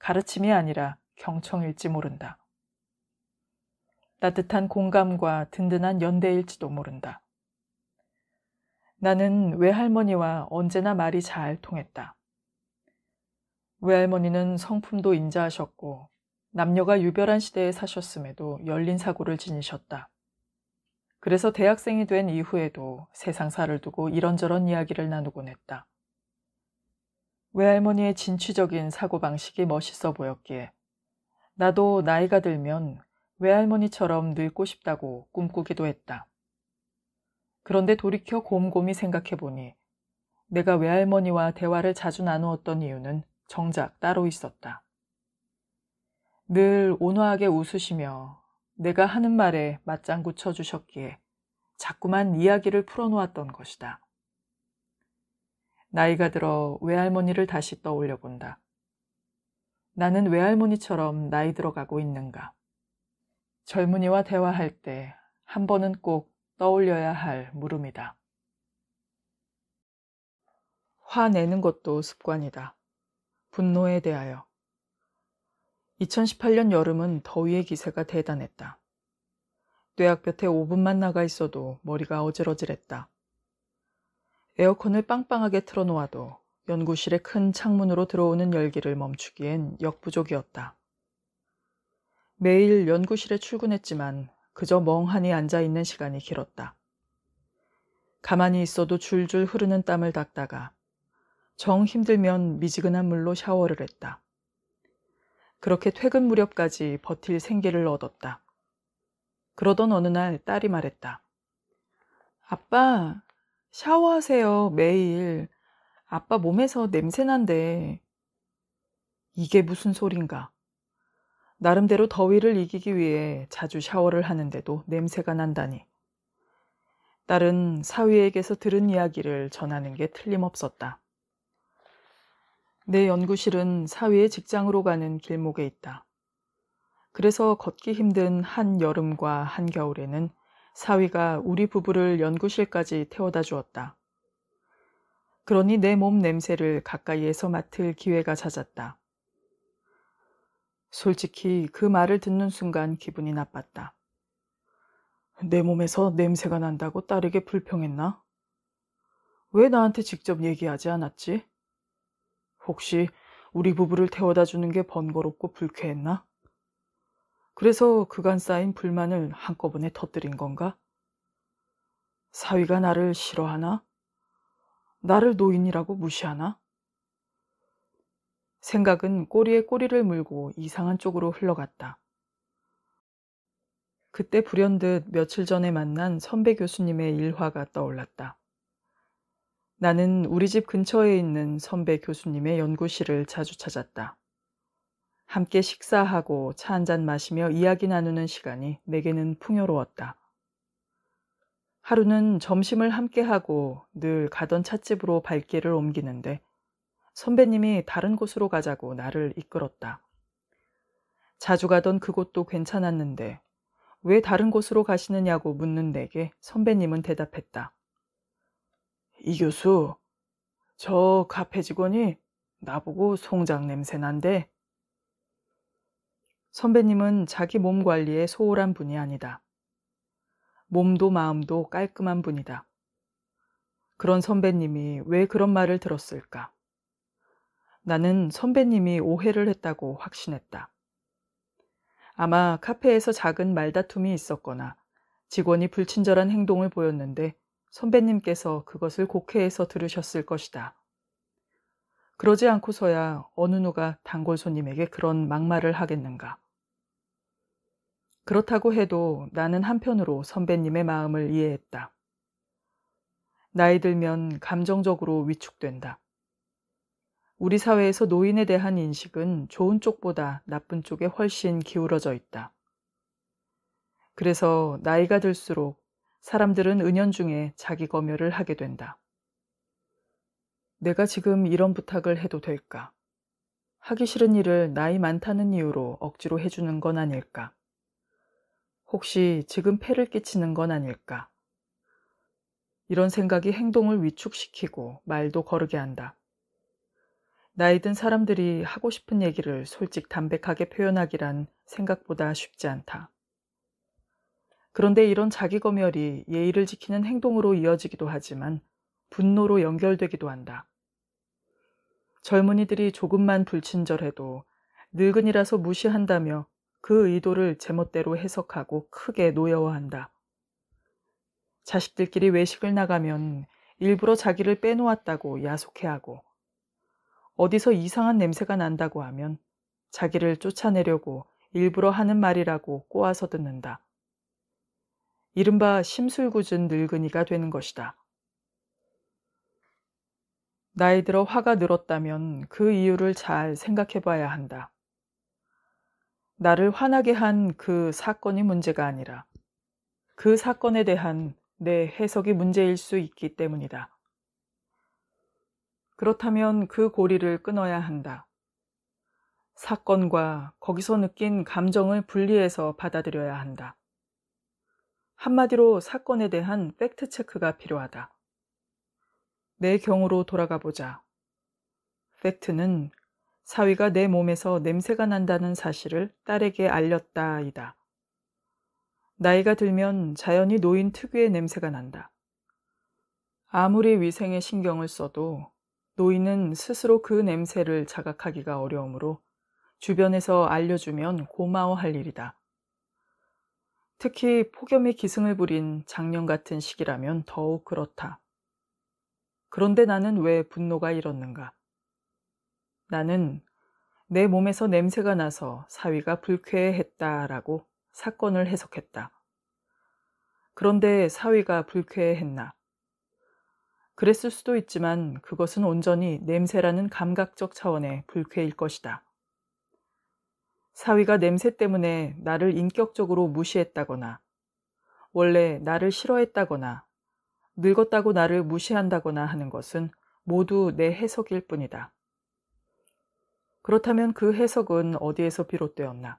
가르침이 아니라 경청일지 모른다. 따뜻한 공감과 든든한 연대일지도 모른다. 나는 외할머니와 언제나 말이 잘 통했다. 외할머니는 성품도 인자하셨고 남녀가 유별한 시대에 사셨음에도 열린 사고를 지니셨다. 그래서 대학생이 된 이후에도 세상사를 두고 이런저런 이야기를 나누곤 했다. 외할머니의 진취적인 사고방식이 멋있어 보였기에 나도 나이가 들면 외할머니처럼 늙고 싶다고 꿈꾸기도 했다. 그런데 돌이켜 곰곰이 생각해보니 내가 외할머니와 대화를 자주 나누었던 이유는 정작 따로 있었다. 늘 온화하게 웃으시며 내가 하는 말에 맞장구 쳐주셨기에 자꾸만 이야기를 풀어놓았던 것이다. 나이가 들어 외할머니를 다시 떠올려 본다. 나는 외할머니처럼 나이 들어가고 있는가. 젊은이와 대화할 때 한 번은 꼭 떠올려야 할 물음이다. 화내는 것도 습관이다. 분노에 대하여. 2018년 여름은 더위의 기세가 대단했다. 뇌약볕에 5분만 나가 있어도 머리가 어질어질했다. 에어컨을 빵빵하게 틀어놓아도 연구실의 큰 창문으로 들어오는 열기를 멈추기엔 역부족이었다. 매일 연구실에 출근했지만 그저 멍하니 앉아있는 시간이 길었다. 가만히 있어도 줄줄 흐르는 땀을 닦다가 정 힘들면 미지근한 물로 샤워를 했다. 그렇게 퇴근 무렵까지 버틸 생계를 얻었다. 그러던 어느 날 딸이 말했다. 아빠, 샤워하세요, 매일. 아빠 몸에서 냄새난데. 이게 무슨 소린가? 나름대로 더위를 이기기 위해 자주 샤워를 하는데도 냄새가 난다니. 딸은 사위에게서 들은 이야기를 전하는 게 틀림없었다. 내 연구실은 사위의 직장으로 가는 길목에 있다. 그래서 걷기 힘든 한 여름과 한 겨울에는 사위가 우리 부부를 연구실까지 태워다 주었다. 그러니 내 몸 냄새를 가까이에서 맡을 기회가 찾았다. 솔직히 그 말을 듣는 순간 기분이 나빴다. 내 몸에서 냄새가 난다고 딸에게 불평했나? 왜 나한테 직접 얘기하지 않았지? 혹시 우리 부부를 태워다 주는 게 번거롭고 불쾌했나? 그래서 그간 쌓인 불만을 한꺼번에 터뜨린 건가? 사위가 나를 싫어하나? 나를 노인이라고 무시하나? 생각은 꼬리에 꼬리를 물고 이상한 쪽으로 흘러갔다. 그때 불현듯 며칠 전에 만난 선배 교수님의 일화가 떠올랐다. 나는 우리 집 근처에 있는 선배 교수님의 연구실을 자주 찾았다. 함께 식사하고 차 한 잔 마시며 이야기 나누는 시간이 내게는 풍요로웠다. 하루는 점심을 함께 하고 늘 가던 찻집으로 발길을 옮기는데 선배님이 다른 곳으로 가자고 나를 이끌었다. 자주 가던 그곳도 괜찮았는데 왜 다른 곳으로 가시느냐고 묻는 내게 선배님은 대답했다. 이 교수, 저 카페 직원이 나보고 송장 냄새 난데 선배님은 자기 몸 관리에 소홀한 분이 아니다. 몸도 마음도 깔끔한 분이다. 그런 선배님이 왜 그런 말을 들었을까? 나는 선배님이 오해를 했다고 확신했다. 아마 카페에서 작은 말다툼이 있었거나 직원이 불친절한 행동을 보였는데 선배님께서 그것을 곡회에서 들으셨을 것이다. 그러지 않고서야 어느 누가 단골 손님에게 그런 막말을 하겠는가. 그렇다고 해도 나는 한편으로 선배님의 마음을 이해했다. 나이 들면 감정적으로 위축된다. 우리 사회에서 노인에 대한 인식은 좋은 쪽보다 나쁜 쪽에 훨씬 기울어져 있다. 그래서 나이가 들수록 사람들은 은연중에 자기 검열을 하게 된다. 내가 지금 이런 부탁을 해도 될까? 하기 싫은 일을 나이 많다는 이유로 억지로 해주는 건 아닐까? 혹시 지금 폐를 끼치는 건 아닐까? 이런 생각이 행동을 위축시키고 말도 거르게 한다. 나이든 사람들이 하고 싶은 얘기를 솔직 담백하게 표현하기란 생각보다 쉽지 않다. 그런데 이런 자기 검열이 예의를 지키는 행동으로 이어지기도 하지만 분노로 연결되기도 한다. 젊은이들이 조금만 불친절해도 늙은이라서 무시한다며 그 의도를 제멋대로 해석하고 크게 노여워한다. 자식들끼리 외식을 나가면 일부러 자기를 빼놓았다고 야속해하고 어디서 이상한 냄새가 난다고 하면 자기를 쫓아내려고 일부러 하는 말이라고 꼬아서 듣는다. 이른바 심술궂은 늙은이가 되는 것이다. 나이 들어 화가 늘었다면 그 이유를 잘 생각해 봐야 한다. 나를 화나게 한 그 사건이 문제가 아니라 그 사건에 대한 내 해석이 문제일 수 있기 때문이다. 그렇다면 그 고리를 끊어야 한다. 사건과 거기서 느낀 감정을 분리해서 받아들여야 한다. 한마디로 사건에 대한 팩트체크가 필요하다. 내 경우로 돌아가 보자. 팩트는 사위가 내 몸에서 냄새가 난다는 사실을 딸에게 알렸다이다. 나이가 들면 자연히 노인 특유의 냄새가 난다. 아무리 위생에 신경을 써도 노인은 스스로 그 냄새를 자각하기가 어려우므로 주변에서 알려주면 고마워할 일이다. 특히 폭염이 기승을 부린 작년 같은 시기라면 더욱 그렇다. 그런데 나는 왜 분노가 일었는가? 나는 내 몸에서 냄새가 나서 사위가 불쾌해했다라고 사건을 해석했다. 그런데 사위가 불쾌해했나? 그랬을 수도 있지만 그것은 온전히 냄새라는 감각적 차원의 불쾌일 것이다. 사위가 냄새 때문에 나를 인격적으로 무시했다거나 원래 나를 싫어했다거나 늙었다고 나를 무시한다거나 하는 것은 모두 내 해석일 뿐이다. 그렇다면 그 해석은 어디에서 비롯되었나?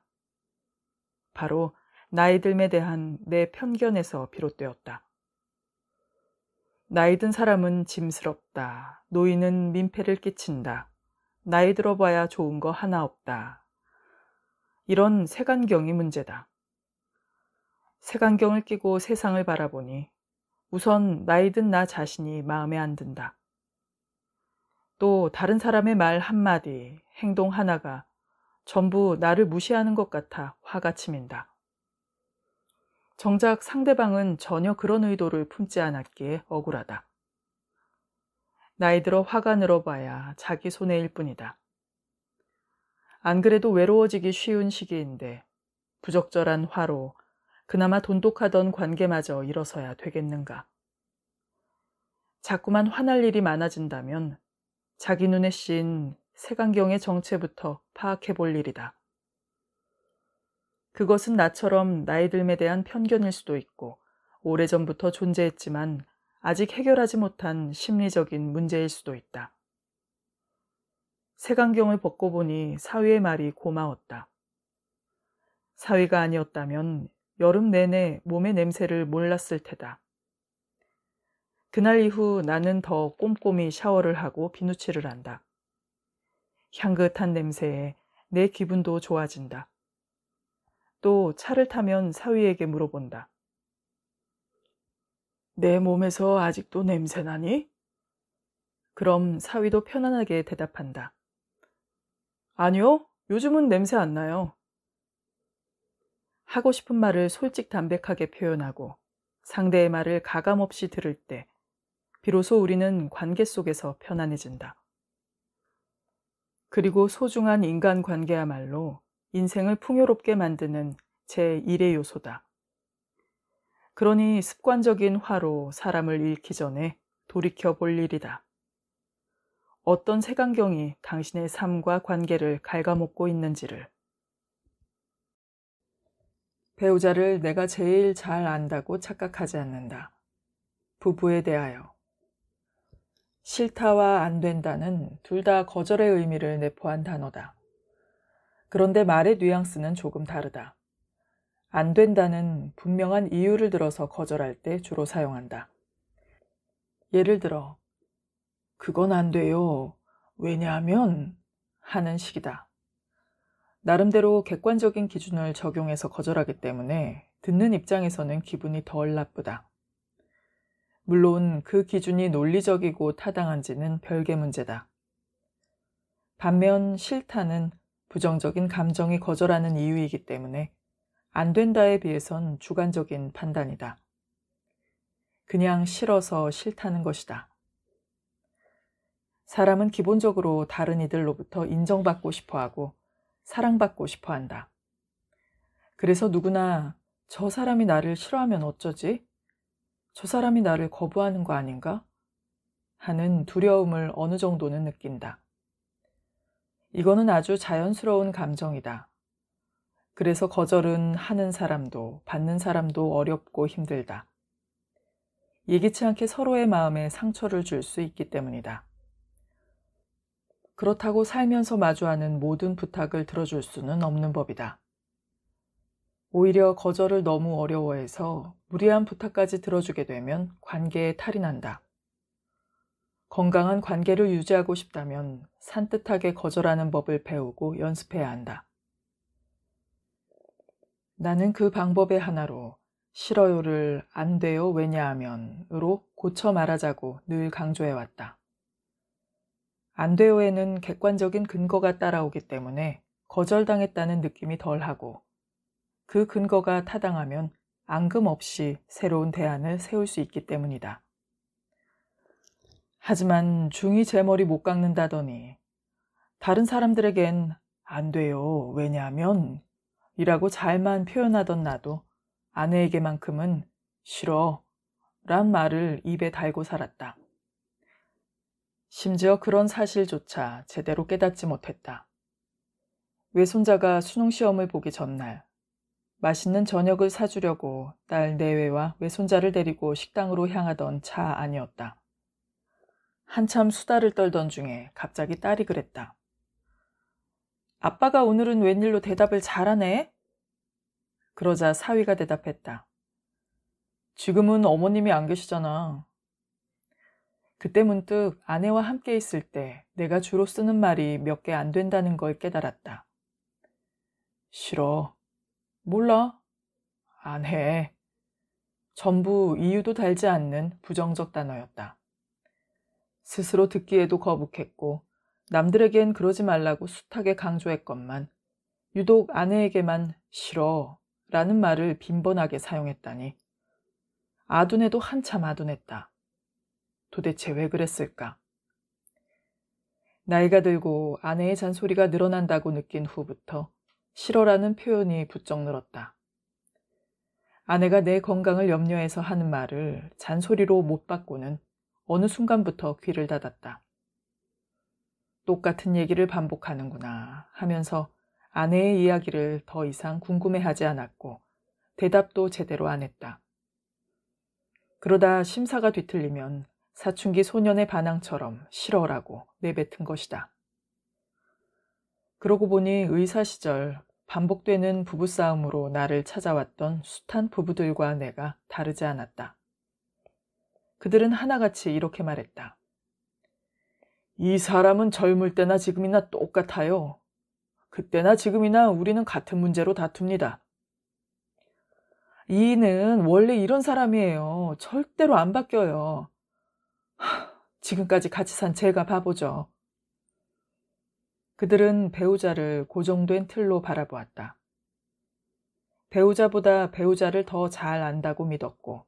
바로 나이 듦에 대한 내 편견에서 비롯되었다. 나이 든 사람은 짐스럽다. 노인은 민폐를 끼친다. 나이 들어봐야 좋은 거 하나 없다. 이런 색안경이 문제다. 색안경을 끼고 세상을 바라보니 우선 나이 든나 자신이 마음에 안 든다. 또 다른 사람의 말 한마디, 행동 하나가 전부 나를 무시하는 것 같아 화가 치민다. 정작 상대방은 전혀 그런 의도를 품지 않았기에 억울하다. 나이 들어 화가 늘어봐야 자기 손해일 뿐이다. 안 그래도 외로워지기 쉬운 시기인데 부적절한 화로 그나마 돈독하던 관계마저 일어서야 되겠는가. 자꾸만 화날 일이 많아진다면 자기 눈에 씌인 색안경의 정체부터 파악해 볼 일이다. 그것은 나처럼 나이 듦에 대한 편견일 수도 있고 오래전부터 존재했지만 아직 해결하지 못한 심리적인 문제일 수도 있다. 색안경을 벗고 보니 사위의 말이 고마웠다. 사위가 아니었다면 여름 내내 몸의 냄새를 몰랐을 테다. 그날 이후 나는 더 꼼꼼히 샤워를 하고 비누칠을 한다. 향긋한 냄새에 내 기분도 좋아진다. 또 차를 타면 사위에게 물어본다. 내 몸에서 아직도 냄새 나니? 그럼 사위도 편안하게 대답한다. 아니요, 요즘은 냄새 안 나요. 하고 싶은 말을 솔직 담백하게 표현하고 상대의 말을 가감없이 들을 때 비로소 우리는 관계 속에서 편안해진다. 그리고 소중한 인간 관계야말로 인생을 풍요롭게 만드는 제1의 요소다. 그러니 습관적인 화로 사람을 잃기 전에 돌이켜 볼 일이다. 어떤 색안경이 당신의 삶과 관계를 갉아먹고 있는지를 배우자를 내가 제일 잘 안다고 착각하지 않는다. 부부에 대하여. 싫다와 안 된다는 둘 다 거절의 의미를 내포한 단어다. 그런데 말의 뉘앙스는 조금 다르다. 안 된다는 분명한 이유를 들어서 거절할 때 주로 사용한다. 예를 들어, 그건 안 돼요. 왜냐하면 하는 식이다. 나름대로 객관적인 기준을 적용해서 거절하기 때문에 듣는 입장에서는 기분이 덜 나쁘다. 물론 그 기준이 논리적이고 타당한지는 별개 문제다. 반면 싫다는 부정적인 감정이 거절하는 이유이기 때문에 안 된다에 비해선 주관적인 판단이다. 그냥 싫어서 싫다는 것이다. 사람은 기본적으로 다른 이들로부터 인정받고 싶어 하고 사랑받고 싶어 한다. 그래서 누구나 저 사람이 나를 싫어하면 어쩌지? 저 사람이 나를 거부하는 거 아닌가? 하는 두려움을 어느 정도는 느낀다. 이거는 아주 자연스러운 감정이다. 그래서 거절은 하는 사람도 받는 사람도 어렵고 힘들다. 예기치 않게 서로의 마음에 상처를 줄 수 있기 때문이다. 그렇다고 살면서 마주하는 모든 부탁을 들어줄 수는 없는 법이다. 오히려 거절을 너무 어려워해서 무리한 부탁까지 들어주게 되면 관계에 탈이 난다. 건강한 관계를 유지하고 싶다면 산뜻하게 거절하는 법을 배우고 연습해야 한다. 나는 그 방법의 하나로 싫어요를 안 돼요 왜냐하면으로 고쳐 말하자고 늘 강조해왔다. 안 돼요에는 객관적인 근거가 따라오기 때문에 거절당했다는 느낌이 덜하고 그 근거가 타당하면 앙금 없이 새로운 대안을 세울 수 있기 때문이다. 하지만 중이 제 머리 못 깎는다더니 다른 사람들에겐 안 돼요. 왜냐하면 이라고 잘만 표현하던 나도 아내에게만큼은 싫어. 란 말을 입에 달고 살았다. 심지어 그런 사실조차 제대로 깨닫지 못했다. 외손자가 수능시험을 보기 전날, 맛있는 저녁을 사주려고 딸 내외와 외손자를 데리고 식당으로 향하던 차아니었다 한참 수다를 떨던 중에 갑자기 딸이 그랬다. 아빠가 오늘은 웬일로 대답을 잘하네? 그러자 사위가 대답했다. 지금은 어머님이 안 계시잖아. 그때 문득 아내와 함께 있을 때 내가 주로 쓰는 말이 몇 개 안 된다는 걸 깨달았다. 싫어. 몰라. 안 해. 전부 이유도 달지 않는 부정적 단어였다. 스스로 듣기에도 거북했고 남들에겐 그러지 말라고 숱하게 강조했건만 유독 아내에게만 싫어 라는 말을 빈번하게 사용했다니. 아둔해도 한참 아둔했다. 도대체 왜 그랬을까? 나이가 들고 아내의 잔소리가 늘어난다고 느낀 후부터 싫어라는 표현이 부쩍 늘었다. 아내가 내 건강을 염려해서 하는 말을 잔소리로 못 받고는 어느 순간부터 귀를 닫았다. 똑같은 얘기를 반복하는구나 하면서 아내의 이야기를 더 이상 궁금해하지 않았고 대답도 제대로 안 했다. 그러다 심사가 뒤틀리면 사춘기 소년의 반항처럼 싫어라고 내뱉은 것이다. 그러고 보니 의사 시절 반복되는 부부싸움으로 나를 찾아왔던 숱한 부부들과 내가 다르지 않았다. 그들은 하나같이 이렇게 말했다. 이 사람은 젊을 때나 지금이나 똑같아요. 그때나 지금이나 우리는 같은 문제로 다툽니다. 이는 원래 이런 사람이에요. 절대로 안 바뀌어요. 지금까지 같이 산 제가 바보죠. 그들은 배우자를 고정된 틀로 바라보았다. 배우자보다 배우자를 더 잘 안다고 믿었고,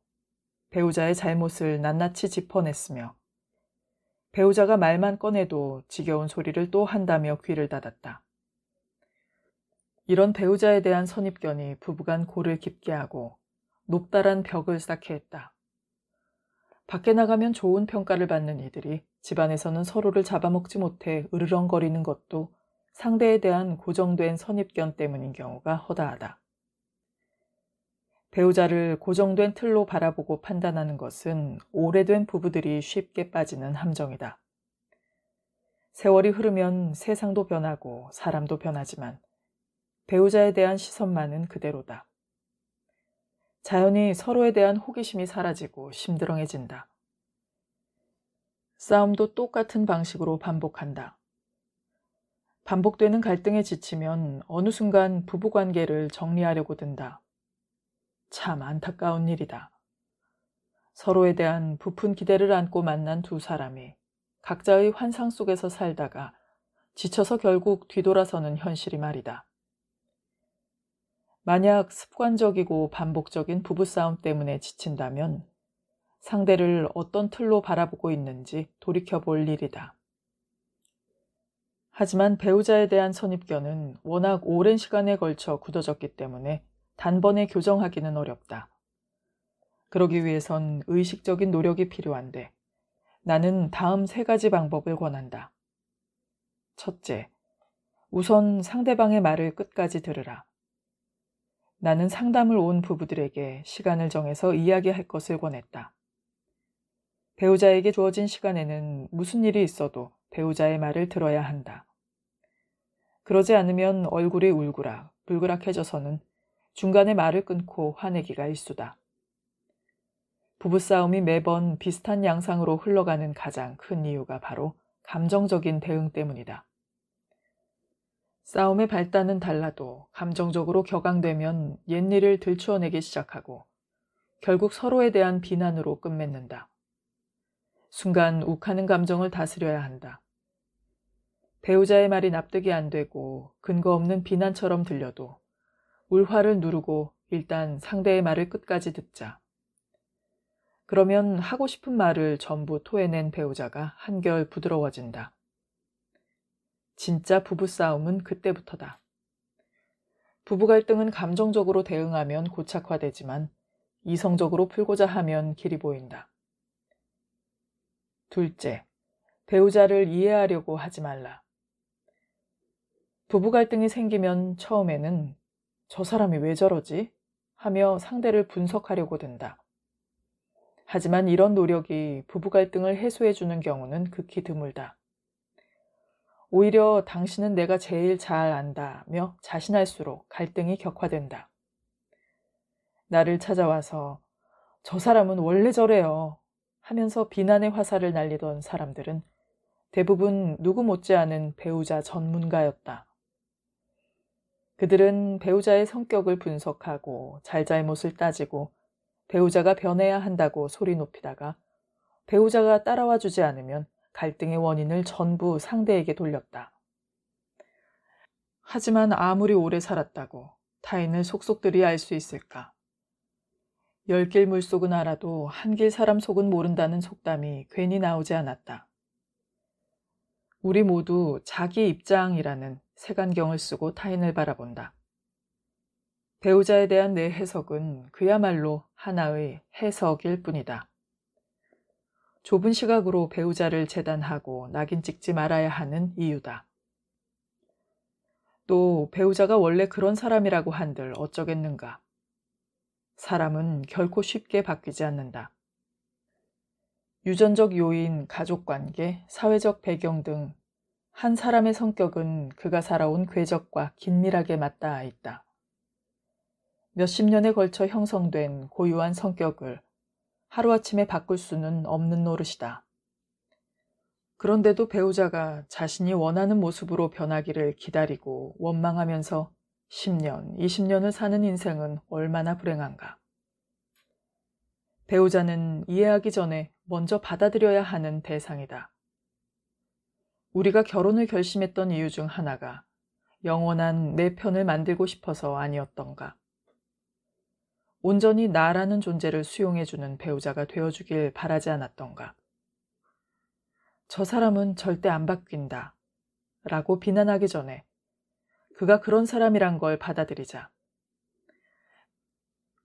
배우자의 잘못을 낱낱이 짚어냈으며, 배우자가 말만 꺼내도 지겨운 소리를 또 한다며 귀를 닫았다. 이런 배우자에 대한 선입견이 부부간 고를 깊게 하고 높다란 벽을 쌓게 했다. 밖에 나가면 좋은 평가를 받는 이들이 집안에서는 서로를 잡아먹지 못해 으르렁거리는 것도 상대에 대한 고정된 선입견 때문인 경우가 허다하다. 배우자를 고정된 틀로 바라보고 판단하는 것은 오래된 부부들이 쉽게 빠지는 함정이다. 세월이 흐르면 세상도 변하고 사람도 변하지만 배우자에 대한 시선만은 그대로다. 자연히 서로에 대한 호기심이 사라지고 심드렁해진다. 싸움도 똑같은 방식으로 반복한다. 반복되는 갈등에 지치면 어느 순간 부부 관계를 정리하려고 든다. 참 안타까운 일이다. 서로에 대한 부푼 기대를 안고 만난 두 사람이 각자의 환상 속에서 살다가 지쳐서 결국 뒤돌아서는 현실이 말이다. 만약 습관적이고 반복적인 부부싸움 때문에 지친다면 상대를 어떤 틀로 바라보고 있는지 돌이켜 볼 일이다. 하지만 배우자에 대한 선입견은 워낙 오랜 시간에 걸쳐 굳어졌기 때문에 단번에 교정하기는 어렵다. 그러기 위해선 의식적인 노력이 필요한데 나는 다음 세 가지 방법을 권한다. 첫째, 우선 상대방의 말을 끝까지 들으라. 나는 상담을 온 부부들에게 시간을 정해서 이야기할 것을 권했다. 배우자에게 주어진 시간에는 무슨 일이 있어도 배우자의 말을 들어야 한다. 그러지 않으면 얼굴이 울그락, 불그락해져서는 중간에 말을 끊고 화내기가 일수다. 부부싸움이 매번 비슷한 양상으로 흘러가는 가장 큰 이유가 바로 감정적인 대응 때문이다. 싸움의 발단은 달라도 감정적으로 격앙되면 옛일을 들추어내기 시작하고 결국 서로에 대한 비난으로 끝맺는다. 순간 욱하는 감정을 다스려야 한다. 배우자의 말이 납득이 안 되고 근거 없는 비난처럼 들려도 울화를 누르고 일단 상대의 말을 끝까지 듣자. 그러면 하고 싶은 말을 전부 토해낸 배우자가 한결 부드러워진다. 진짜 부부싸움은 그때부터다. 부부 갈등은 감정적으로 대응하면 고착화되지만 이성적으로 풀고자 하면 길이 보인다. 둘째, 배우자를 이해하려고 하지 말라. 부부 갈등이 생기면 처음에는 저 사람이 왜 저러지? 하며 상대를 분석하려고 든다. 하지만 이런 노력이 부부 갈등을 해소해주는 경우는 극히 드물다. 오히려 당신은 내가 제일 잘 안다며 자신할수록 갈등이 격화된다. 나를 찾아와서 저 사람은 원래 저래요 하면서 비난의 화살을 날리던 사람들은 대부분 누구 못지않은 배우자 전문가였다. 그들은 배우자의 성격을 분석하고 잘잘못을 따지고 배우자가 변해야 한다고 소리 높이다가 배우자가 따라와 주지 않으면 갈등의 원인을 전부 상대에게 돌렸다. 하지만 아무리 오래 살았다고 타인을 속속들이 알 수 있을까? 열 길 물속은 알아도 한 길 사람 속은 모른다는 속담이 괜히 나오지 않았다. 우리 모두 자기 입장이라는 색안경을 쓰고 타인을 바라본다. 배우자에 대한 내 해석은 그야말로 하나의 해석일 뿐이다. 좁은 시각으로 배우자를 재단하고 낙인 찍지 말아야 하는 이유다. 또 배우자가 원래 그런 사람이라고 한들 어쩌겠는가. 사람은 결코 쉽게 바뀌지 않는다. 유전적 요인, 가족 관계, 사회적 배경 등 한 사람의 성격은 그가 살아온 궤적과 긴밀하게 맞닿아 있다. 몇십 년에 걸쳐 형성된 고유한 성격을 하루아침에 바꿀 수는 없는 노릇이다. 그런데도 배우자가 자신이 원하는 모습으로 변하기를 기다리고 원망하면서 10년, 20년을 사는 인생은 얼마나 불행한가. 배우자는 이해하기 전에 먼저 받아들여야 하는 대상이다. 우리가 결혼을 결심했던 이유 중 하나가 영원한 내 편을 만들고 싶어서 아니었던가. 온전히 나라는 존재를 수용해주는 배우자가 되어주길 바라지 않았던가. 저 사람은 절대 안 바뀐다. 라고 비난하기 전에 그가 그런 사람이란 걸 받아들이자.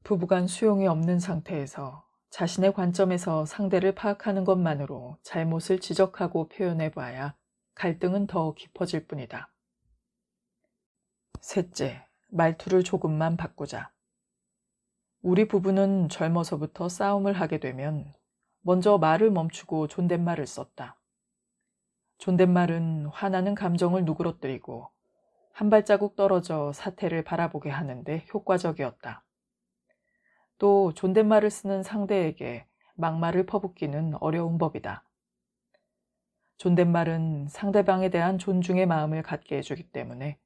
부부간 수용이 없는 상태에서 자신의 관점에서 상대를 파악하는 것만으로 잘못을 지적하고 표현해 봐야 갈등은 더 깊어질 뿐이다. 셋째, 말투를 조금만 바꾸자. 우리 부부는 젊어서부터 싸움을 하게 되면 먼저 말을 멈추고 존댓말을 썼다. 존댓말은 화나는 감정을 누그러뜨리고 한 발자국 떨어져 사태를 바라보게 하는데 효과적이었다. 또 존댓말을 쓰는 상대에게 막말을 퍼붓기는 어려운 법이다. 존댓말은 상대방에 대한 존중의 마음을 갖게 해주기 때문에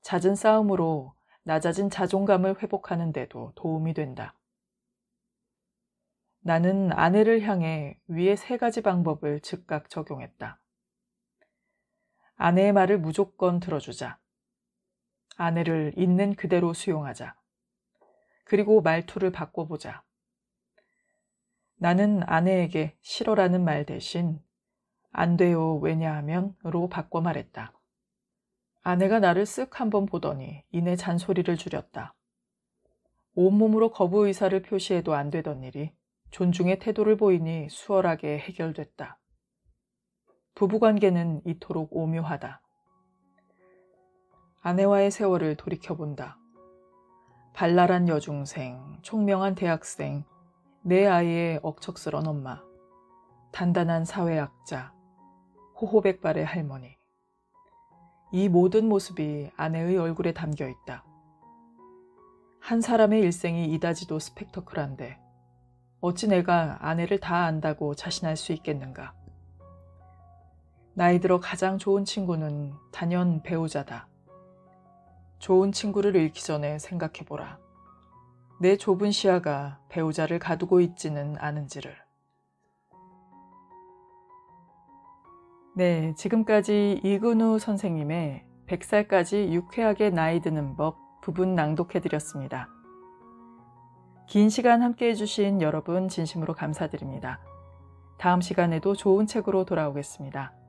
잦은 싸움으로 낮아진 자존감을 회복하는 데도 도움이 된다. 나는 아내를 향해 위의 세 가지 방법을 즉각 적용했다. 아내의 말을 무조건 들어주자. 아내를 있는 그대로 수용하자. 그리고 말투를 바꿔보자. 나는 아내에게 싫어라는 말 대신 안 돼요, 왜냐하면으로 바꿔 말했다. 아내가 나를 쓱 한번 보더니 이내 잔소리를 줄였다. 온몸으로 거부 의사를 표시해도 안 되던 일이 존중의 태도를 보이니 수월하게 해결됐다. 부부관계는 이토록 오묘하다. 아내와의 세월을 돌이켜본다. 발랄한 여중생, 총명한 대학생, 내 아이의 억척스런 엄마, 단단한 사회학자, 호호백발의 할머니. 이 모든 모습이 아내의 얼굴에 담겨 있다. 한 사람의 일생이 이다지도 스펙터클한데 어찌 내가 아내를 다 안다고 자신할 수 있겠는가. 나이 들어 가장 좋은 친구는 단연 배우자다. 좋은 친구를 잃기 전에 생각해보라. 내 좁은 시야가 배우자를 가두고 있지는 않은지를. 네, 지금까지 이근우 선생님의 100살까지 유쾌하게 나이 드는 법 부분 낭독해드렸습니다. 긴 시간 함께 해주신 여러분 진심으로 감사드립니다. 다음 시간에도 좋은 책으로 돌아오겠습니다.